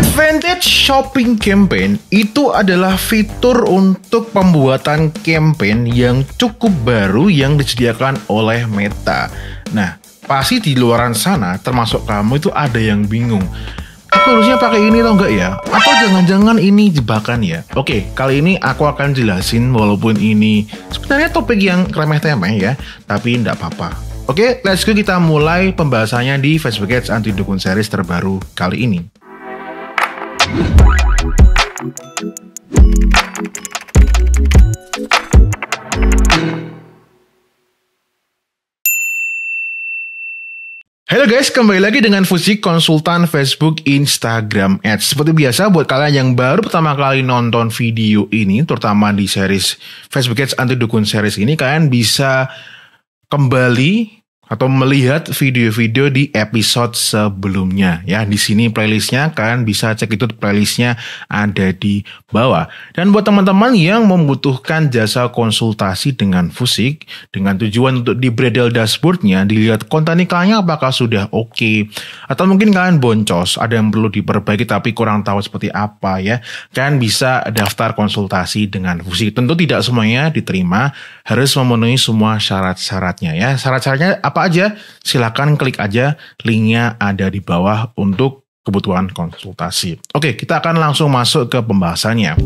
Advantage Shopping Campaign itu adalah fitur untuk pembuatan campaign yang cukup baru yang disediakan oleh Meta. Nah, pasti di luaran sana, termasuk kamu itu ada yang bingung. Aku harusnya pakai ini atau enggak ya? Atau jangan-jangan ini jebakan ya? Oke, kali ini aku akan jelasin walaupun ini sebenarnya topik yang remeh-temeh ya, tapi enggak apa-apa. Oke, let's go kita mulai pembahasannya di Facebook Ads Anti Dukun Series terbaru kali ini. Halo guys, kembali lagi dengan Fusi Konsultan Facebook Instagram Ads. Seperti biasa buat kalian yang baru pertama kali nonton video ini, terutama di series Facebook Ads Anti Dukun series ini, kalian bisa kembali atau melihat video-video di episode sebelumnya ya di sini playlistnya kalian bisa cek itu playlistnya ada di bawah dan buat teman-teman yang membutuhkan jasa konsultasi dengan Fusik dengan tujuan untuk di bridal dashboardnya dilihat konten iklannya apakah sudah oke okay. atau mungkin kalian boncos ada yang perlu diperbaiki tapi kurang tahu seperti apa ya kalian bisa daftar konsultasi dengan Fusik tentu tidak semuanya diterima harus memenuhi semua syarat-syaratnya ya syarat-syaratnya apa apa aja, silakan klik aja linknya ada di bawah untuk kebutuhan konsultasi. Oke, kita akan langsung masuk ke pembahasannya.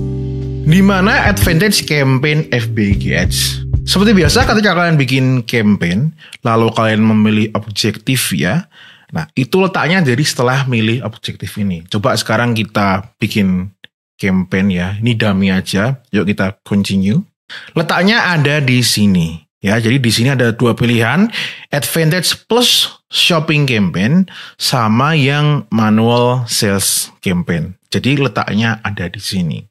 Di mana advantage campaign FBG Ads? Seperti biasa ketika kalian bikin campaign, lalu kalian memilih objektif ya. Nah, itu letaknya jadi setelah milih objektif ini. Coba sekarang kita bikin campaign ya. Ini dummy aja. Yuk kita continue. Letaknya ada di sini. Ya, jadi di sini ada dua pilihan, advantage plus shopping campaign sama yang manual sales campaign. Jadi letaknya ada di sini.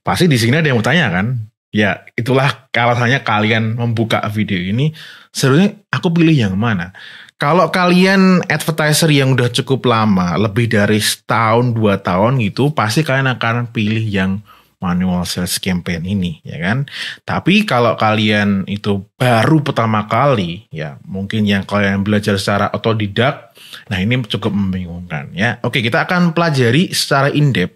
Pasti di sini ada yang mau tanya kan? Ya, itulah alasannya kalian membuka video ini. Sebenarnya aku pilih yang mana? Kalau kalian advertiser yang udah cukup lama, lebih dari setahun, dua tahun gitu, pasti kalian akan pilih yang manual sales campaign ini ya kan. Tapi kalau kalian itu baru pertama kali ya mungkin yang kalian belajar secara otodidak nah ini cukup membingungkan ya. Oke, kita akan pelajari secara in-depth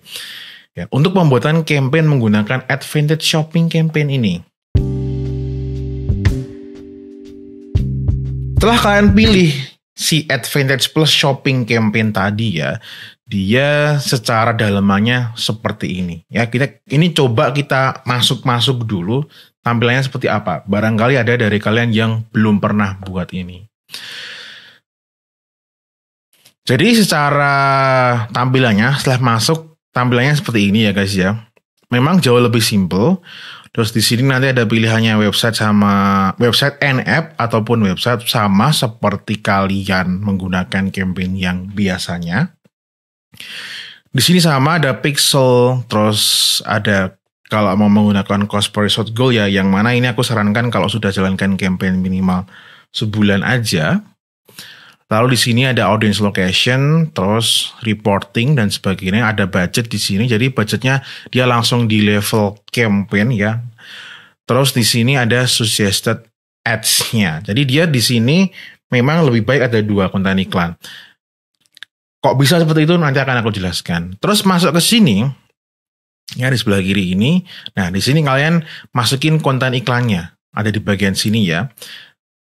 ya untuk pembuatan campaign menggunakan advantage shopping campaign ini. Setelah kalian pilih si Advantage Plus Shopping Campaign tadi ya, dia secara dalamannya seperti ini. Ya, kita ini coba kita masuk-masuk dulu tampilannya seperti apa. Barangkali ada dari kalian yang belum pernah buat ini. Jadi secara tampilannya setelah masuk tampilannya seperti ini ya guys ya. Memang jauh lebih simple. Terus di sini nanti ada pilihannya website sama website and app ataupun website sama seperti kalian menggunakan campaign yang biasanya. Di sini sama ada pixel, terus ada kalau mau menggunakan cost per shot goal ya, yang mana ini aku sarankan kalau sudah jalankan campaign minimal sebulan aja. Lalu di sini ada audience location, terus reporting dan sebagainya. Ada budget di sini, jadi budgetnya dia langsung di level campaign ya. Terus di sini ada suggested ads-nya. Jadi dia di sini memang lebih baik ada dua konten iklan. Kok bisa seperti itu nanti akan aku jelaskan. Terus masuk ke sini, ya di sebelah kiri ini. Nah di sini kalian masukin konten iklannya. Ada di bagian sini ya.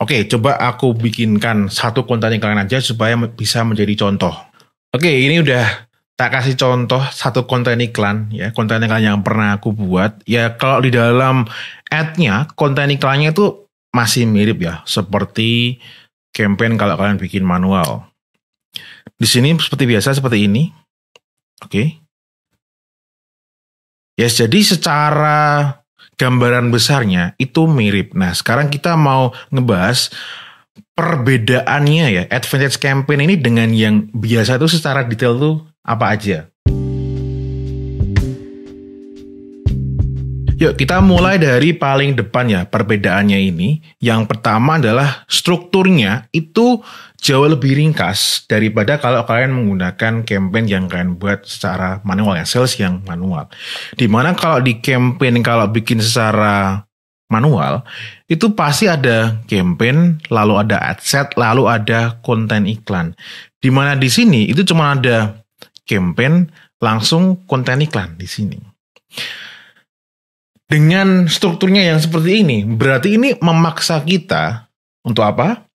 Oke, coba aku bikinkan satu konten iklan aja supaya bisa menjadi contoh. Oke, ini udah tak kasih contoh satu konten iklan ya konten iklan yang pernah aku buat ya kalau di dalam ad-nya konten iklannya itu masih mirip ya seperti campaign kalau kalian bikin manual di sini seperti biasa seperti ini. Oke. Okay. Ya, yes, jadi secara gambaran besarnya itu mirip. Nah, sekarang kita mau ngebahas perbedaannya ya advantage campaign ini dengan yang biasa itu secara detail tuh apa aja. Yuk kita mulai dari paling depan ya perbedaannya ini. Yang pertama adalah strukturnya itu jauh lebih ringkas daripada kalau kalian menggunakan campaign yang kalian buat secara manual ya, sales yang manual. Dimana kalau di campaign kalau bikin secara manual itu pasti ada campaign, lalu ada ad set, lalu ada konten iklan. Dimana di sini itu cuma ada campaign langsung konten iklan di sini dengan strukturnya yang seperti ini, berarti ini memaksa kita untuk apa?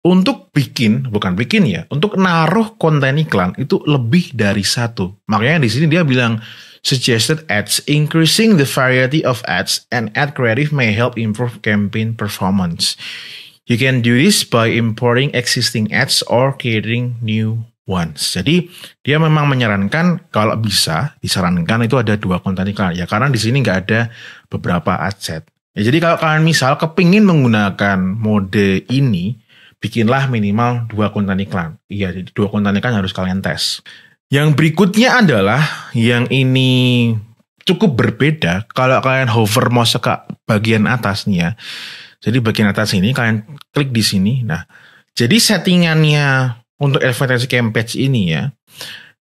Untuk bikin, bukan bikin ya, untuk naruh konten iklan itu lebih dari satu. Makanya di sini dia bilang suggested ads increasing the variety of ads and ad creative may help improve campaign performance. You can do this by importing existing ads or creating new once. Jadi dia memang menyarankan kalau bisa disarankan itu ada dua konten iklan ya karena di sini nggak ada beberapa adset. Ya, jadi kalau kalian misal kepingin menggunakan mode ini, bikinlah minimal dua konten iklan. Iya, jadi dua konten iklan harus kalian tes. Yang berikutnya adalah yang ini cukup berbeda kalau kalian hover mouse ke bagian atasnya. Jadi bagian atas ini kalian klik di sini. Nah, jadi settingannya untuk advertising campaign ini ya,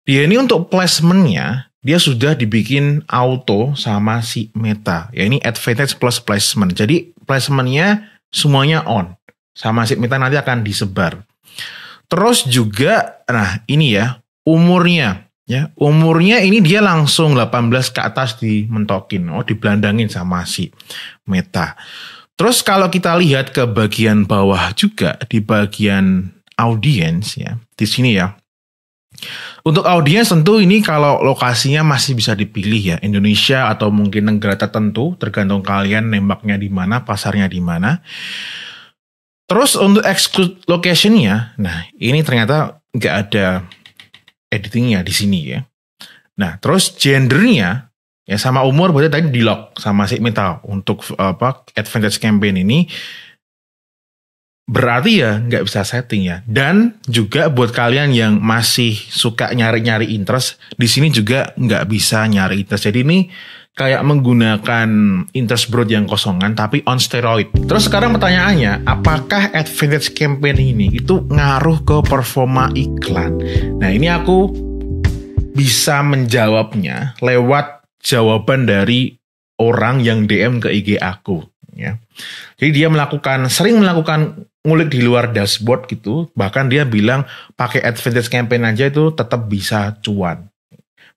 dia ini untuk placementnya dia sudah dibikin auto sama si Meta. Ya ini advantage plus placement. Jadi placementnya semuanya on sama si Meta nanti akan disebar. Terus juga, nah ini ya umurnya ya umurnya ini dia langsung 18 ke atas di mentokin. oh dibelandangin sama si Meta. Terus kalau kita lihat ke bagian bawah juga di bagian audiens ya di sini ya. Untuk audiens tentu ini kalau lokasinya masih bisa dipilih ya Indonesia atau mungkin negara tertentu tergantung kalian nembaknya di mana pasarnya di mana. Terus untuk exclude locationnya, ya. nah ini ternyata nggak ada editingnya di sini ya. Nah terus gendernya ya sama umur berarti tadi di lock sama si metal untuk apa advantage campaign ini Berarti ya nggak bisa setting ya. Dan juga buat kalian yang masih suka nyari-nyari interest, di sini juga nggak bisa nyari interest. Jadi ini kayak menggunakan interest broad yang kosongan tapi on steroid. Terus sekarang pertanyaannya, apakah advantage campaign ini itu ngaruh ke performa iklan? Nah ini aku bisa menjawabnya lewat jawaban dari orang yang DM ke IG aku ya. Jadi dia melakukan sering melakukan ngulik di luar dashboard gitu, bahkan dia bilang pakai advantage campaign aja itu tetap bisa cuan.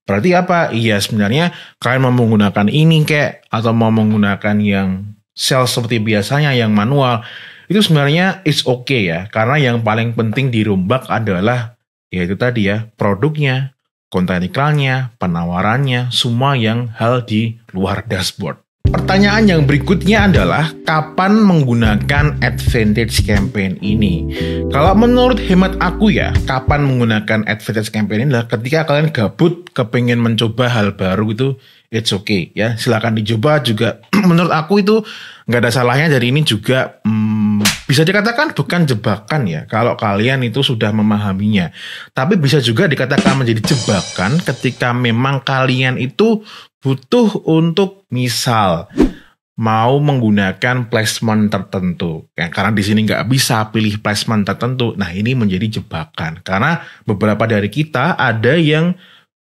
Berarti apa? Iya sebenarnya kalian mau menggunakan ini kayak atau mau menggunakan yang sales seperti biasanya yang manual itu sebenarnya it's okay ya karena yang paling penting dirombak adalah ya itu tadi ya produknya, konten iklannya, penawarannya, semua yang hal di luar dashboard. Pertanyaan yang berikutnya adalah kapan menggunakan advantage campaign ini? Kalau menurut hemat aku ya, kapan menggunakan advantage campaign ini adalah ketika kalian gabut, kepengen mencoba hal baru itu it's okay ya. Silahkan dicoba juga. menurut aku itu nggak ada salahnya dari ini juga hmm, bisa dikatakan bukan jebakan ya. Kalau kalian itu sudah memahaminya. Tapi bisa juga dikatakan menjadi jebakan ketika memang kalian itu butuh untuk misal mau menggunakan placement tertentu. Ya, karena di sini nggak bisa pilih placement tertentu. Nah, ini menjadi jebakan. Karena beberapa dari kita ada yang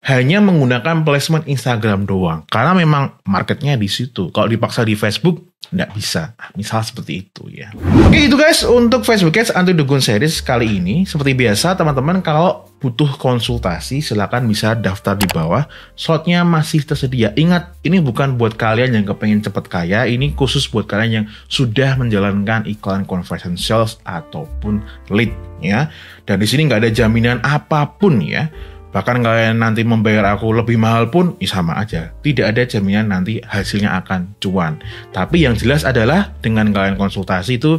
hanya menggunakan placement Instagram doang. Karena memang marketnya di situ. Kalau dipaksa di Facebook, nggak bisa. Misal seperti itu ya. Oke itu guys untuk Facebook Ads Anti Dugun Series kali ini. Seperti biasa teman-teman kalau butuh konsultasi silahkan bisa daftar di bawah. Slotnya masih tersedia. Ingat ini bukan buat kalian yang kepengen cepat kaya. Ini khusus buat kalian yang sudah menjalankan iklan conversion sales ataupun lead ya. Dan di sini nggak ada jaminan apapun ya Bahkan kalian nanti membayar aku lebih mahal pun, ya sama aja. Tidak ada jaminan nanti hasilnya akan cuan. Tapi yang jelas adalah dengan kalian konsultasi itu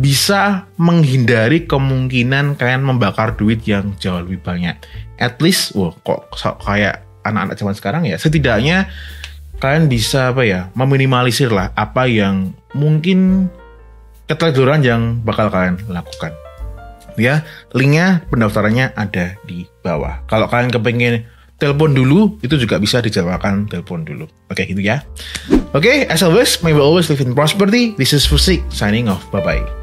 bisa menghindari kemungkinan kalian membakar duit yang jauh lebih banyak. At least, wah kok kayak anak-anak zaman sekarang ya, setidaknya kalian bisa apa ya meminimalisir lah apa yang mungkin keteledoran yang bakal kalian lakukan ya linknya pendaftarannya ada di bawah kalau kalian kepengen telepon dulu itu juga bisa dijawabkan telepon dulu oke okay, gitu ya oke okay, as always may we always live in prosperity this is Fusik signing off bye bye